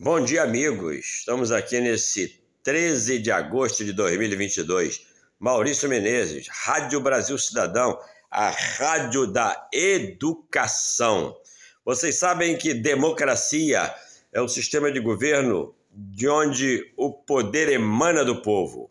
Bom dia, amigos. Estamos aqui nesse 13 de agosto de 2022. Maurício Menezes, Rádio Brasil Cidadão, a rádio da educação. Vocês sabem que democracia é um sistema de governo de onde o poder emana do povo.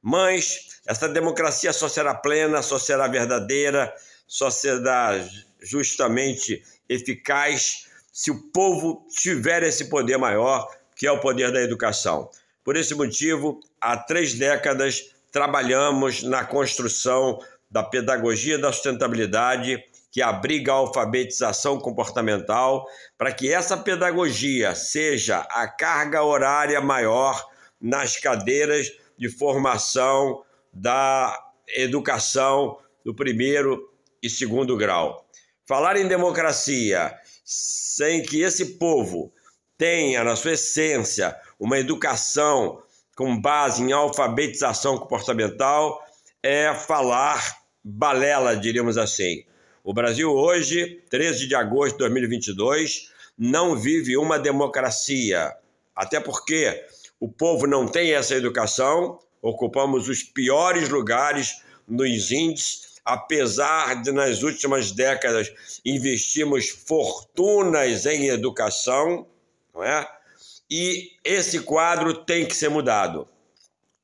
Mas essa democracia só será plena, só será verdadeira, só será justamente eficaz se o povo tiver esse poder maior, que é o poder da educação. Por esse motivo, há três décadas trabalhamos na construção da pedagogia da sustentabilidade, que abriga a alfabetização comportamental, para que essa pedagogia seja a carga horária maior nas cadeiras de formação da educação do primeiro e segundo grau. Falar em democracia sem que esse povo tenha na sua essência uma educação com base em alfabetização comportamental, é falar balela, diríamos assim. O Brasil hoje, 13 de agosto de 2022, não vive uma democracia. Até porque o povo não tem essa educação, ocupamos os piores lugares nos índices Apesar de nas últimas décadas investirmos fortunas em educação, não é? E esse quadro tem que ser mudado.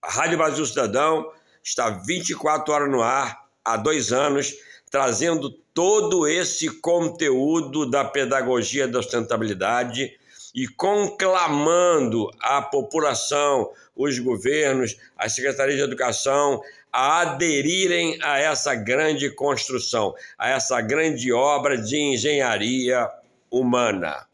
A Rádio Brasil Cidadão está 24 horas no ar há dois anos, trazendo todo esse conteúdo da pedagogia da sustentabilidade e conclamando a população, os governos, a Secretaria de Educação a aderirem a essa grande construção, a essa grande obra de engenharia humana.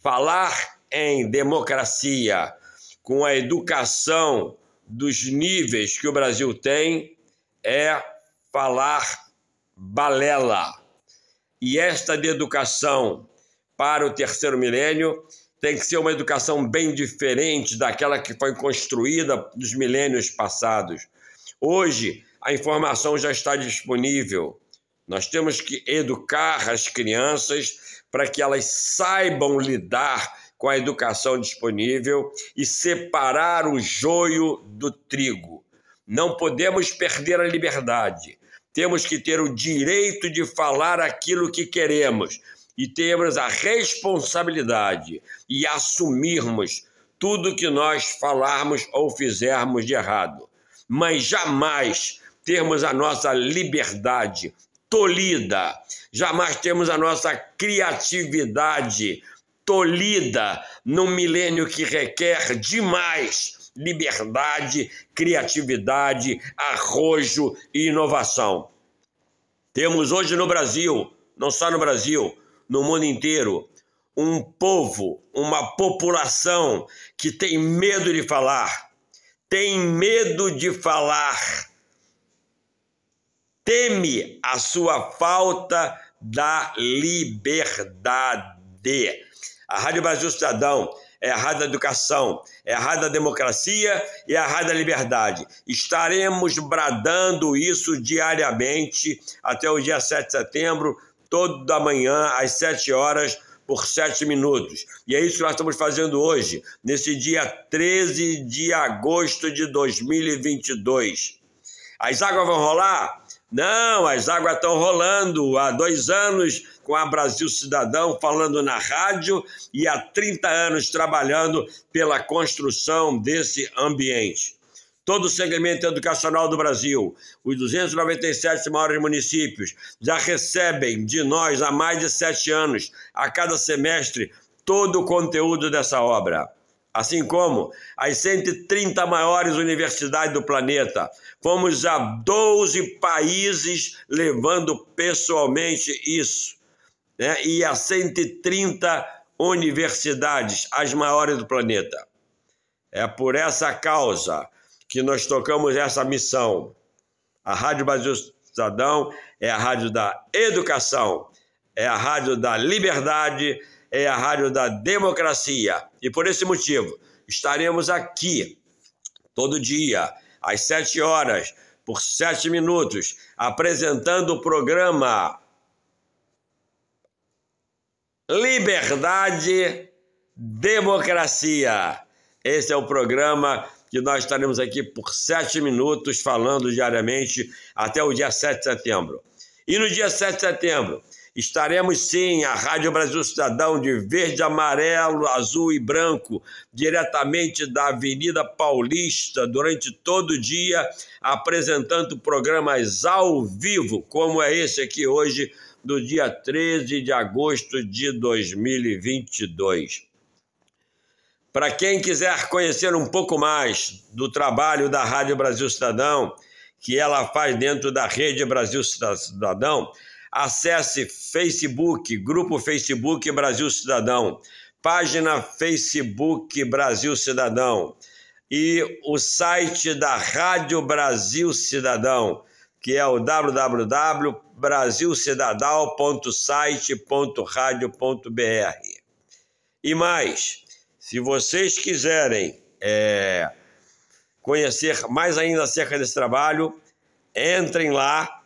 Falar em democracia com a educação dos níveis que o Brasil tem é falar balela. E esta de educação para o terceiro milênio tem que ser uma educação bem diferente daquela que foi construída nos milênios passados. Hoje, a informação já está disponível. Nós temos que educar as crianças para que elas saibam lidar com a educação disponível e separar o joio do trigo. Não podemos perder a liberdade. Temos que ter o direito de falar aquilo que queremos e termos a responsabilidade e assumirmos tudo que nós falarmos ou fizermos de errado, mas jamais termos a nossa liberdade tolhida, jamais termos a nossa criatividade tolhida num milênio que requer demais liberdade, criatividade, arrojo e inovação. Temos hoje no Brasil, não só no Brasil, no mundo inteiro um povo, uma população que tem medo de falar, tem medo de falar, teme a sua falta da liberdade. A Rádio Brasil Cidadão é a rádio da educação, é a rádio da democracia e é a rádio da liberdade. Estaremos bradando isso diariamente até o dia 7 de setembro toda manhã às 7 horas por 7 minutos. E é isso que nós estamos fazendo hoje, nesse dia 13 de agosto de 2022. As águas vão rolar? Não, as águas estão rolando há dois anos com a Brasil Cidadão falando na rádio e há 30 anos trabalhando pela construção desse ambiente todo o segmento educacional do Brasil, os 297 maiores municípios, já recebem de nós há mais de sete anos, a cada semestre, todo o conteúdo dessa obra. Assim como as 130 maiores universidades do planeta. Fomos a 12 países levando pessoalmente isso. Né? E a 130 universidades, as maiores do planeta. É por essa causa que nós tocamos essa missão. A Rádio Brasil Cidadão é a rádio da educação, é a rádio da liberdade, é a rádio da democracia. E por esse motivo, estaremos aqui todo dia, às sete horas, por sete minutos, apresentando o programa Liberdade, Democracia. Esse é o programa que nós estaremos aqui por sete minutos falando diariamente até o dia 7 de setembro. E no dia 7 de setembro, estaremos sim, a Rádio Brasil Cidadão, de verde, amarelo, azul e branco, diretamente da Avenida Paulista, durante todo o dia, apresentando programas ao vivo, como é esse aqui hoje, do dia 13 de agosto de 2022. Para quem quiser conhecer um pouco mais do trabalho da Rádio Brasil Cidadão, que ela faz dentro da Rede Brasil Cidadão, acesse Facebook, grupo Facebook Brasil Cidadão, página Facebook Brasil Cidadão e o site da Rádio Brasil Cidadão, que é o www.brasilcidadal.site.radio.br. E mais, se vocês quiserem é, conhecer mais ainda acerca desse trabalho, entrem lá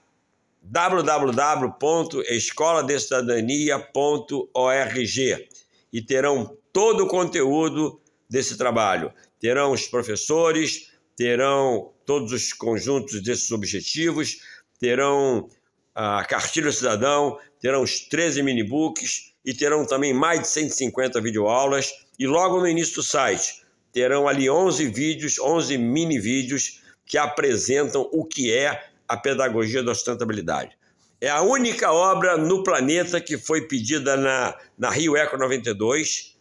www.escoladescidadania.org e terão todo o conteúdo desse trabalho. Terão os professores, terão todos os conjuntos desses objetivos, terão a ah, cartilha cidadão, terão os 13 minibooks e terão também mais de 150 videoaulas e logo no início do site terão ali 11 vídeos, 11 mini vídeos que apresentam o que é a pedagogia da sustentabilidade. É a única obra no planeta que foi pedida na, na Rio Eco 92,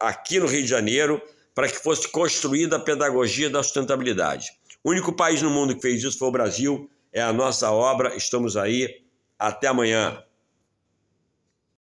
aqui no Rio de Janeiro, para que fosse construída a pedagogia da sustentabilidade. O único país no mundo que fez isso foi o Brasil, é a nossa obra, estamos aí, até amanhã.